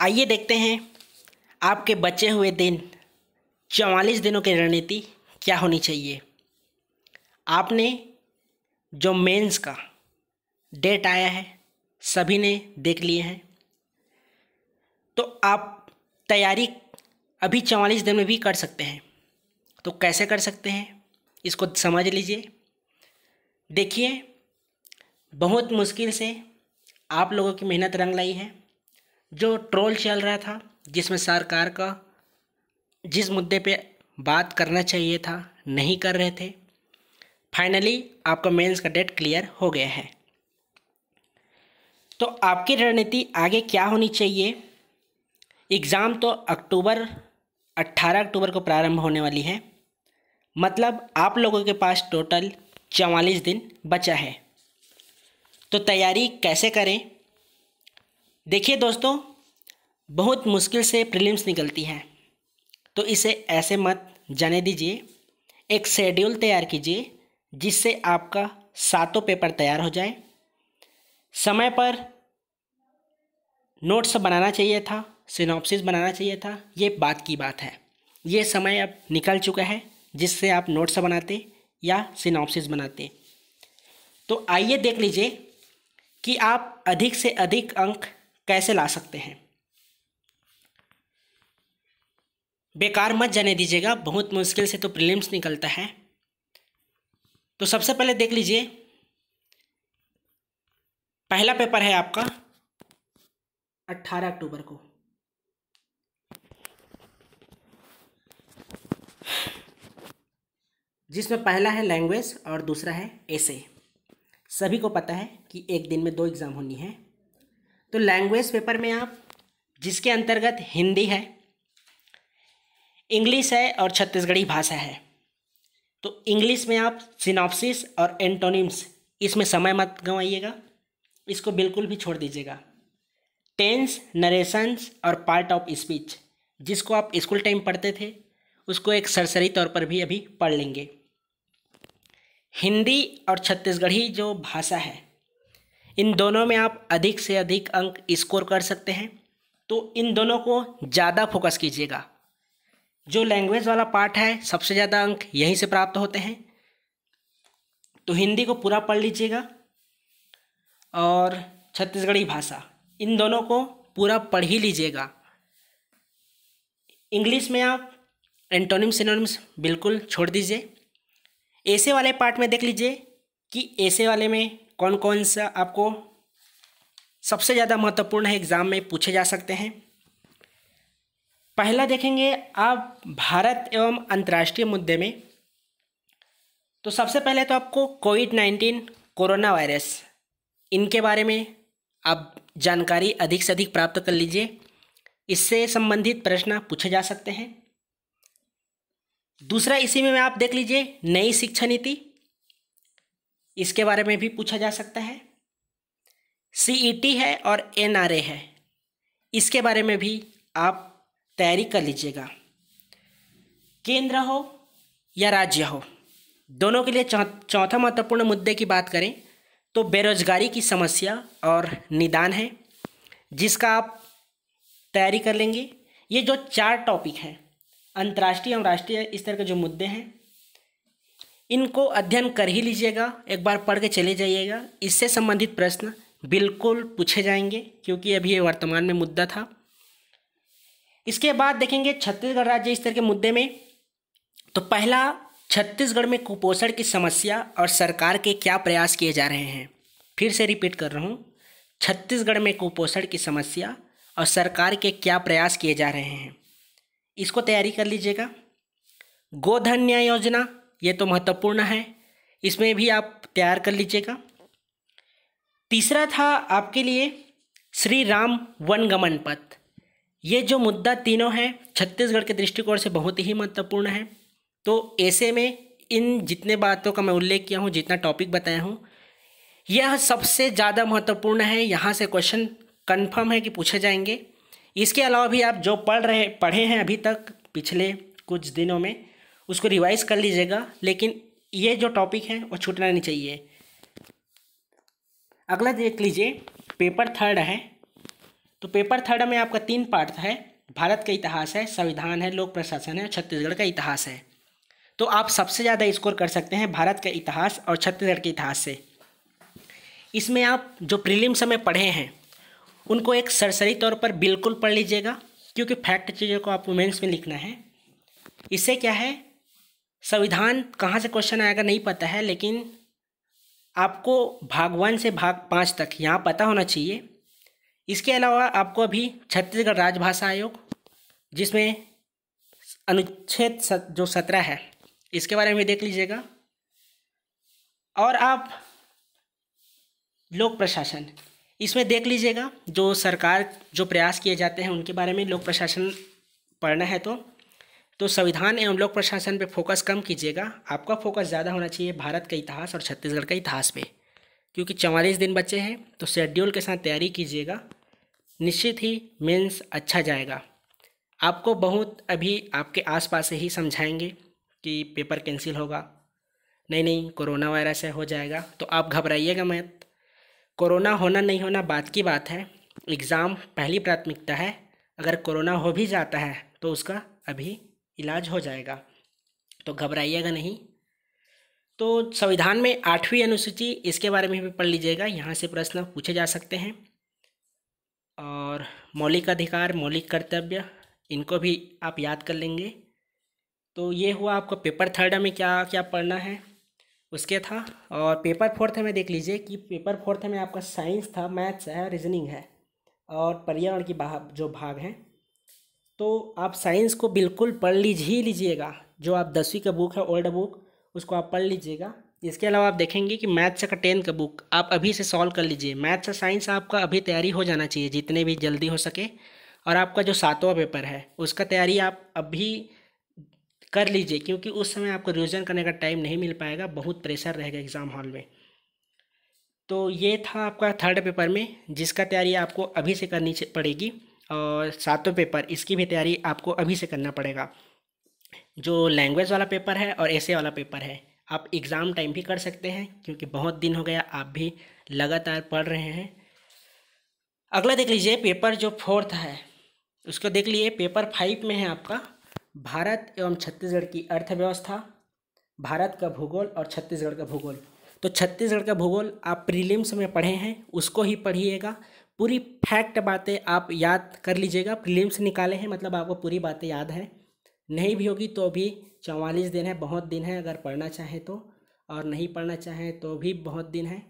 आइए देखते हैं आपके बचे हुए दिन चवालीस दिनों की रणनीति क्या होनी चाहिए आपने जो मेंस का डेट आया है सभी ने देख लिए हैं तो आप तैयारी अभी चवालीस दिन में भी कर सकते हैं तो कैसे कर सकते हैं इसको समझ लीजिए देखिए बहुत मुश्किल से आप लोगों की मेहनत रंग लाई है जो ट्रोल चल रहा था जिसमें सरकार का जिस मुद्दे पे बात करना चाहिए था नहीं कर रहे थे फाइनली आपका मेंस का डेट क्लियर हो गया है तो आपकी रणनीति आगे क्या होनी चाहिए एग्ज़ाम तो अक्टूबर 18 अक्टूबर को प्रारंभ होने वाली है मतलब आप लोगों के पास टोटल चवालीस दिन बचा है तो तैयारी कैसे करें देखिए दोस्तों बहुत मुश्किल से प्रीलिम्स निकलती हैं तो इसे ऐसे मत जाने दीजिए एक शेड्यूल तैयार कीजिए जिससे आपका सातों पेपर तैयार हो जाए समय पर नोट्स बनाना चाहिए था सिनॉप्सिस बनाना चाहिए था ये बात की बात है ये समय अब निकल चुका है जिससे आप नोट्स बनाते या सिनॉप्सिस बनाते तो आइए देख लीजिए कि आप अधिक से अधिक अंक कैसे ला सकते हैं बेकार मत जाने दीजिएगा बहुत मुश्किल से तो प्रीलिम्स निकलता है तो सबसे पहले देख लीजिए पहला पेपर है आपका 18 अक्टूबर को जिसमें पहला है लैंग्वेज और दूसरा है ऐसे सभी को पता है कि एक दिन में दो एग्ज़ाम होनी है तो लैंग्वेज पेपर में आप जिसके अंतर्गत हिंदी है इंग्लिश है और छत्तीसगढ़ी भाषा है तो इंग्लिश में आप सिनॉपसिस और एंटोनिम्स इसमें समय मत गंवाइएगा इसको बिल्कुल भी छोड़ दीजिएगा टेंस नरेशंस और पार्ट ऑफ स्पीच जिसको आप स्कूल टाइम पढ़ते थे उसको एक सरसरी तौर पर भी अभी पढ़ लेंगे हिंदी और छत्तीसगढ़ी जो भाषा है इन दोनों में आप अधिक से अधिक अंक स्कोर कर सकते हैं तो इन दोनों को ज़्यादा फोकस कीजिएगा जो लैंग्वेज वाला पार्ट है सबसे ज़्यादा अंक यहीं से प्राप्त होते हैं तो हिंदी को पूरा पढ़ लीजिएगा और छत्तीसगढ़ी भाषा इन दोनों को पूरा पढ़ ही लीजिएगा इंग्लिश में आप एंटोनिम सिनोनिम्स बिल्कुल छोड़ दीजिए ऐसे वाले पार्ट में देख लीजिए कि ऐसे वाले में कौन कौन सा आपको सबसे ज़्यादा महत्वपूर्ण है एग्ज़ाम में पूछे जा सकते हैं पहला देखेंगे आप भारत एवं अंतर्राष्ट्रीय मुद्दे में तो सबसे पहले तो आपको कोविड नाइन्टीन कोरोना वायरस इनके बारे में आप जानकारी अधिक से अधिक प्राप्त कर लीजिए इससे संबंधित प्रश्न पूछे जा सकते हैं दूसरा इसी में आप देख लीजिए नई शिक्षा नीति इसके बारे में भी पूछा जा सकता है सीईटी है और एनआरए है इसके बारे में भी आप तैयारी कर लीजिएगा केंद्र हो या राज्य हो दोनों के लिए चौथा महत्वपूर्ण मुद्दे की बात करें तो बेरोजगारी की समस्या और निदान है जिसका आप तैयारी कर लेंगे ये जो चार टॉपिक हैं अंतर्राष्ट्रीय और राष्ट्रीय स्तर के जो मुद्दे हैं इनको अध्ययन कर ही लीजिएगा एक बार पढ़ के चले जाइएगा इससे संबंधित प्रश्न बिल्कुल पूछे जाएंगे क्योंकि अभी ये वर्तमान में मुद्दा था इसके बाद देखेंगे छत्तीसगढ़ राज्य स्तर के मुद्दे में तो पहला छत्तीसगढ़ में कुपोषण की समस्या और सरकार के क्या प्रयास किए जा रहे हैं फिर से रिपीट कर रहा हूँ छत्तीसगढ़ में कुपोषण की समस्या और सरकार के क्या प्रयास किए जा रहे हैं इसको तैयारी कर लीजिएगा गोधन न्याय योजना ये तो महत्वपूर्ण है इसमें भी आप तैयार कर लीजिएगा तीसरा था आपके लिए श्री राम वनगमन पथ ये जो मुद्दा तीनों हैं छत्तीसगढ़ के दृष्टिकोण से बहुत ही महत्वपूर्ण है तो ऐसे में इन जितने बातों का मैं उल्लेख किया हूँ जितना टॉपिक बताया हूँ यह सबसे ज़्यादा महत्वपूर्ण है यहाँ से क्वेश्चन कन्फर्म है कि पूछे जाएंगे इसके अलावा भी आप जो पढ़ रहे पढ़े हैं अभी तक पिछले कुछ दिनों में उसको रिवाइज कर लीजिएगा लेकिन ये जो टॉपिक है वो छूटना नहीं चाहिए अगला देख लीजिए पेपर थर्ड है तो पेपर थर्ड में आपका तीन पार्ट है भारत का इतिहास है संविधान है लोक प्रशासन है छत्तीसगढ़ का इतिहास है तो आप सबसे ज़्यादा स्कोर कर सकते हैं भारत का इतिहास और छत्तीसगढ़ के इतिहास से इसमें आप जो प्रीलिम्स में पढ़े हैं उनको एक सरसरी तौर पर बिल्कुल पढ़ लीजिएगा क्योंकि फैक्ट चीज़ों को आप वुमेंस में लिखना है इससे क्या है संविधान कहाँ से क्वेश्चन आएगा नहीं पता है लेकिन आपको भाग वन से भाग पाँच तक यहाँ पता होना चाहिए इसके अलावा आपको अभी छत्तीसगढ़ राजभाषा आयोग जिसमें अनुच्छेद सत, जो सत्रह है इसके बारे में देख लीजिएगा और आप लोक प्रशासन इसमें देख लीजिएगा जो सरकार जो प्रयास किए जाते हैं उनके बारे में लोक प्रशासन पढ़ना है तो तो संविधान एवं लोक प्रशासन पे फोकस कम कीजिएगा आपका फोकस ज़्यादा होना चाहिए भारत के इतिहास और छत्तीसगढ़ के इतिहास पे क्योंकि चवालीस दिन बचे हैं तो शेड्यूल के साथ तैयारी कीजिएगा निश्चित ही मेंस अच्छा जाएगा आपको बहुत अभी आपके आसपास से ही समझाएंगे कि पेपर कैंसिल होगा नहीं नहीं कोरोना वायरस है हो जाएगा तो आप घबराइएगा मत कोरोना होना नहीं होना बात की बात है एग्ज़ाम पहली प्राथमिकता है अगर कोरोना हो भी जाता है तो उसका अभी इलाज हो जाएगा तो घबराइएगा नहीं तो संविधान में आठवीं अनुसूची इसके बारे में भी पढ़ लीजिएगा यहाँ से प्रश्न पूछे जा सकते हैं और मौलिक अधिकार मौलिक कर्तव्य इनको भी आप याद कर लेंगे तो ये हुआ आपको पेपर थर्ड में क्या क्या पढ़ना है उसके था और पेपर फोर्थ में देख लीजिए कि पेपर फोर्थ में आपका साइंस था मैथ्स है रीजनिंग है और पर्यावरण की भाग जो भाग हैं तो आप साइंस को बिल्कुल पढ़ लीजिए ही लीजिएगा जो आप दसवीं का बुक है ओल्ड बुक उसको आप पढ़ लीजिएगा इसके अलावा आप देखेंगे कि मैथ्स का टेंथ का बुक आप अभी से सॉल्व कर लीजिए मैथ्स और साइंस आपका अभी तैयारी हो जाना चाहिए जितने भी जल्दी हो सके और आपका जो सातवा पेपर है उसका तैयारी आप अभी कर लीजिए क्योंकि उस समय आपको रिविज़न करने का टाइम नहीं मिल पाएगा बहुत प्रेशर रहेगा एग्ज़ाम हॉल में तो ये था आपका थर्ड पेपर में जिसका तैयारी आपको अभी से करनी पड़ेगी और सातों पेपर इसकी भी तैयारी आपको अभी से करना पड़ेगा जो लैंग्वेज वाला पेपर है और ऐसे वाला पेपर है आप एग्ज़ाम टाइम भी कर सकते हैं क्योंकि बहुत दिन हो गया आप भी लगातार पढ़ रहे हैं अगला देख लीजिए पेपर जो फोर्थ है उसको देख लीजिए पेपर फाइव में है आपका भारत एवं छत्तीसगढ़ की अर्थव्यवस्था भारत का भूगोल और छत्तीसगढ़ का भूगोल तो छत्तीसगढ़ का भूगोल आप प्रीलिम्स में पढ़े हैं उसको ही पढ़िएगा पूरी फैक्ट बातें आप याद कर लीजिएगा प्रीलिम्स निकाले हैं मतलब आपको पूरी बातें याद हैं नहीं भी होगी तो भी चवालीस दिन है बहुत दिन है अगर पढ़ना चाहें तो और नहीं पढ़ना चाहें तो भी बहुत दिन है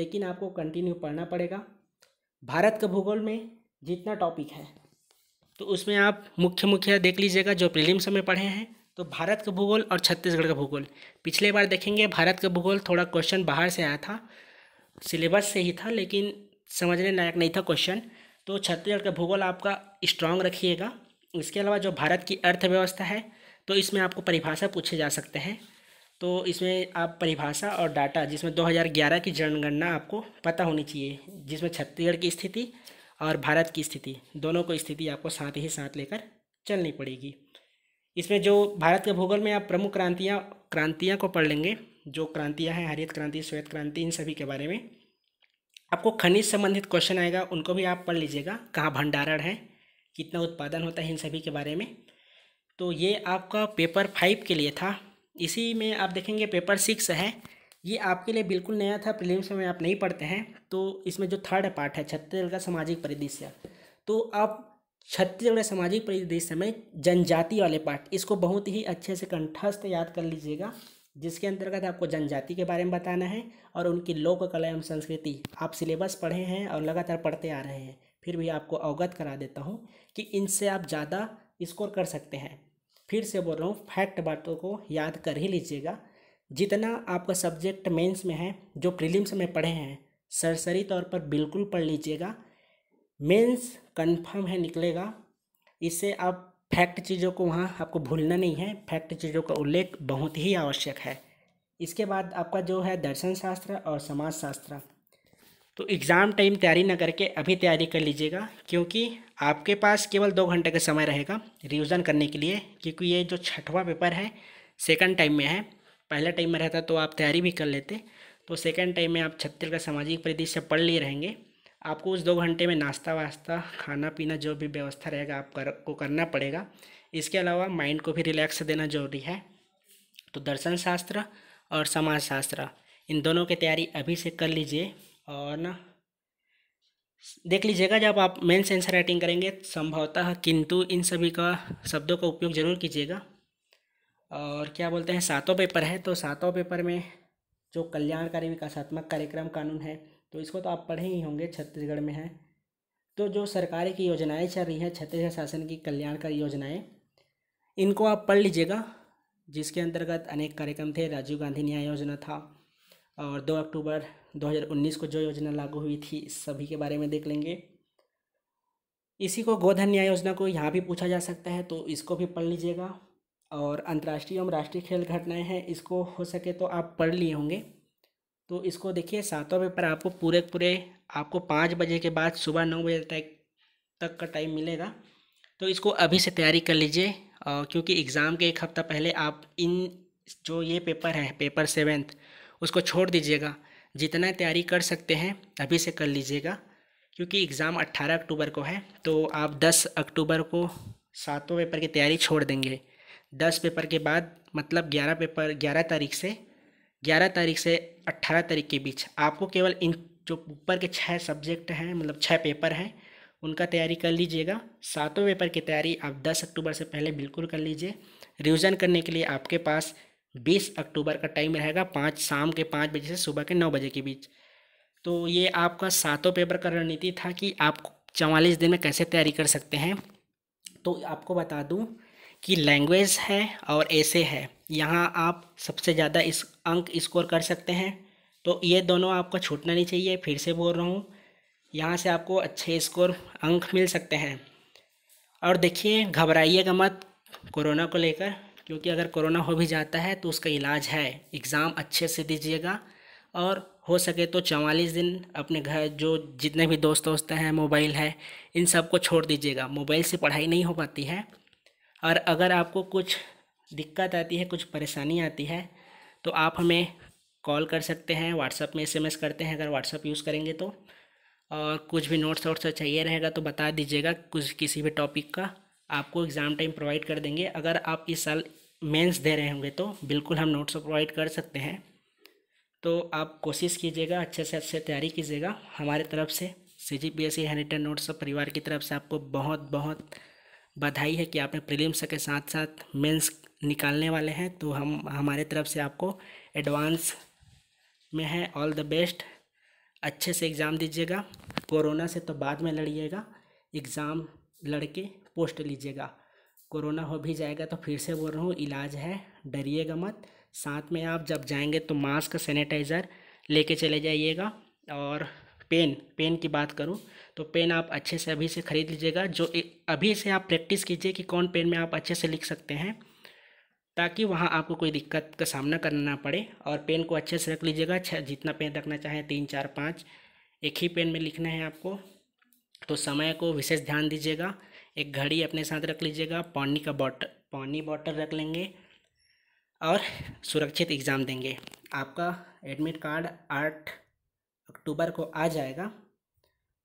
लेकिन आपको कंटिन्यू पढ़ना पड़ेगा भारत के भूगोल में जितना टॉपिक है तो उसमें आप मुख्य मुख्य देख लीजिएगा जो प्रीलिम्स में पढ़े हैं तो भारत का भूगोल और छत्तीसगढ़ का भूगोल पिछले बार देखेंगे भारत का भूगोल थोड़ा क्वेश्चन बाहर से आया था सिलेबस से ही था लेकिन समझने लायक नहीं था क्वेश्चन तो छत्तीसगढ़ का भूगोल आपका स्ट्रांग रखिएगा इसके अलावा जो भारत की अर्थव्यवस्था है तो इसमें आपको परिभाषा पूछे जा सकते हैं तो इसमें आप परिभाषा और डाटा जिसमें 2011 की जनगणना आपको पता होनी चाहिए जिसमें छत्तीसगढ़ की स्थिति और भारत की स्थिति दोनों को स्थिति आपको साथ ही साथ लेकर चलनी पड़ेगी इसमें जो भारत के भूगोल में आप प्रमुख क्रांतियाँ क्रांतियाँ को पढ़ लेंगे जो क्रांतियाँ हैं हरित क्रांति श्वेत क्रांति इन सभी के बारे में आपको खनिज संबंधित क्वेश्चन आएगा उनको भी आप पढ़ लीजिएगा कहाँ भंडारण है कितना उत्पादन होता है इन सभी के बारे में तो ये आपका पेपर फाइव के लिए था इसी में आप देखेंगे पेपर सिक्स है ये आपके लिए बिल्कुल नया था प्रीलिम्स में आप नहीं पढ़ते हैं तो इसमें जो थर्ड पार्ट है छत्तीसगढ़ का सामाजिक परिदृश्य तो आप छत्तीसगढ़ सामाजिक परिदृश्य में जनजाति वाले पार्ट इसको बहुत ही अच्छे से कंठस्थ याद कर लीजिएगा जिसके अंतर्गत आपको जनजाति के बारे में बताना है और उनकी लोक कला एवं संस्कृति आप सिलेबस पढ़े हैं और लगातार पढ़ते आ रहे हैं फिर भी आपको अवगत करा देता हूँ कि इनसे आप ज़्यादा स्कोर कर सकते हैं फिर से बोल रहा हूँ फैक्ट बातों को याद कर ही लीजिएगा जितना आपका सब्जेक्ट मेंस में है जो प्रीलिम्स में पढ़े हैं सरसरी तौर पर बिल्कुल पढ़ लीजिएगा मेंस कंफर्म है निकलेगा इससे आप फैक्ट चीज़ों को वहाँ आपको भूलना नहीं है फैक्ट चीज़ों का उल्लेख बहुत ही आवश्यक है इसके बाद आपका जो है दर्शन शास्त्र और समाज शास्त्र तो एग्ज़ाम टाइम तैयारी ना करके अभी तैयारी कर लीजिएगा क्योंकि आपके पास केवल दो घंटे का समय रहेगा रिविज़न करने के लिए क्योंकि ये जो छठवा पेपर है सेकंड टाइम में है पहला टाइम में रहता तो आप तैयारी भी कर लेते तो सेकंड टाइम में आप छत्तीसगढ़ सामाजिक परिदृश्य पढ़ लिए रहेंगे आपको उस दो घंटे में नाश्ता वास्ता खाना पीना जो भी व्यवस्था रहेगा आप को करना पड़ेगा इसके अलावा माइंड को भी रिलैक्स देना जरूरी है तो दर्शन शास्त्र और समाज शास्त्र इन दोनों की तैयारी अभी से कर लीजिए और ना देख लीजिएगा जब आप मेन सेंस राइटिंग करेंगे संभवतः किंतु इन सभी का शब्दों का उपयोग जरूर कीजिएगा और क्या बोलते हैं सातों पेपर है तो सातों पेपर में जो कल्याणकारी विकासात्मक कार्यक्रम कानून है तो इसको तो आप पढ़े ही होंगे छत्तीसगढ़ में है तो जो सरकारी की योजनाएं चल रही हैं छत्तीसगढ़ शासन की कल्याणकारी योजनाएं इनको आप पढ़ लीजिएगा जिसके अंतर्गत अनेक कार्यक्रम थे राजीव गांधी न्याय योजना था और दो अक्टूबर 2019 को जो योजना लागू हुई थी सभी के बारे में देख लेंगे इसी को गोधन न्याय योजना को यहाँ भी पूछा जा सकता है तो इसको भी पढ़ लीजिएगा और अंतर्राष्ट्रीय एवं राष्ट्रीय खेल घटनाएं हैं इसको हो सके तो आप पढ़ लिए होंगे तो इसको देखिए सातों पेपर आपको पूरे पूरे आपको पाँच बजे के बाद सुबह नौ बजे तक तक का टाइम मिलेगा तो इसको अभी से तैयारी कर लीजिए क्योंकि एग्ज़ाम के एक हफ़्ता पहले आप इन जो ये पेपर है पेपर सेवेंथ उसको छोड़ दीजिएगा जितना तैयारी कर सकते हैं अभी से कर लीजिएगा क्योंकि एग्ज़ाम 18 अक्टूबर को है तो आप 10 अक्टूबर को सातों पेपर की तैयारी छोड़ देंगे दस पेपर के बाद मतलब ग्यारह पेपर ग्यारह तारीख से ग्यारह तारीख से अट्ठारह तारीख के बीच आपको केवल इन जो ऊपर के छः सब्जेक्ट हैं मतलब छः पेपर हैं उनका तैयारी कर लीजिएगा सातों पेपर की तैयारी आप दस अक्टूबर से पहले बिल्कुल कर लीजिए रिविज़न करने के लिए आपके पास बीस अक्टूबर का टाइम रहेगा पाँच शाम के पाँच बजे से सुबह के नौ बजे के बीच तो ये आपका सातों पेपर का रणनीति था कि आप चवालीस दिन में कैसे तैयारी कर सकते हैं तो आपको बता दूं कि लैंग्वेज है और ऐसे है यहाँ आप सबसे ज़्यादा इस अंक स्कोर कर सकते हैं तो ये दोनों आपको छूटना नहीं चाहिए फिर से बोल रहा हूँ यहाँ से आपको अच्छे स्कोर अंक मिल सकते हैं और देखिए घबराइएगा मत कोरोना को लेकर क्योंकि अगर कोरोना हो भी जाता है तो उसका इलाज है एग्ज़ाम अच्छे से दीजिएगा और हो सके तो चवालीस दिन अपने घर जो जितने भी दोस्त वोस्त हैं मोबाइल है इन सबको छोड़ दीजिएगा मोबाइल से पढ़ाई नहीं हो पाती है और अगर आपको कुछ दिक्कत आती है कुछ परेशानी आती है तो आप हमें कॉल कर सकते हैं व्हाट्सअप में एसएमएस करते हैं अगर व्हाट्सअप यूज़ करेंगे तो और कुछ भी नोट्स वोट्स चाहिए रहेगा तो बता दीजिएगा कुछ किसी भी टॉपिक का आपको एग्ज़ाम टाइम प्रोवाइड कर देंगे अगर आप इस साल मेंस दे रहे होंगे तो बिल्कुल हम नोट्स प्रोवाइड कर सकते हैं तो आप कोशिश कीजिएगा अच्छे से अच्छे तैयारी कीजिएगा हमारे तरफ से C G P S C hand notes परिवार की तरफ से आपको बहुत बहुत बधाई है कि आपने प्रीलिम्स के साथ साथ मेंस निकालने वाले हैं तो हम हमारे तरफ से आपको एडवांस में है ऑल द बेस्ट अच्छे से एग्ज़ाम दीजिएगा कोरोना से तो बाद में लड़िएगा एग्ज़ाम लड़के पोस्ट लीजिएगा कोरोना हो भी जाएगा तो फिर से बोल रहा हूँ इलाज है डरिएगा मत साथ में आप जब जाएंगे तो मास्क सैनिटाइज़र लेके चले जाइएगा और पेन पेन की बात करूँ तो पेन आप अच्छे से अभी से ख़रीद लीजिएगा जो अभी से आप प्रैक्टिस कीजिए कि कौन पेन में आप अच्छे से लिख सकते हैं ताकि वहाँ आपको कोई दिक्कत का सामना करना ना पड़े और पेन को अच्छे से रख लीजिएगा जितना पेन रखना चाहें तीन चार पाँच एक ही पेन में लिखना है आपको तो समय को विशेष ध्यान दीजिएगा एक घड़ी अपने साथ रख लीजिएगा पानी का बॉटल पानी बॉटल रख लेंगे और सुरक्षित एग्ज़ाम देंगे आपका एडमिट कार्ड आठ अक्टूबर को आ जाएगा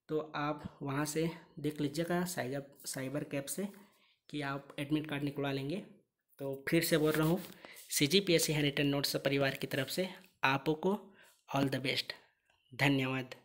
तो आप वहाँ से देख लीजिएगा साइबर साइबर कैब से कि आप एडमिट कार्ड निकलवा लेंगे तो फिर से बोल रहा हूँ C G P S C hand notes परिवार की तरफ से आपको ऑल द बेस्ट धन्यवाद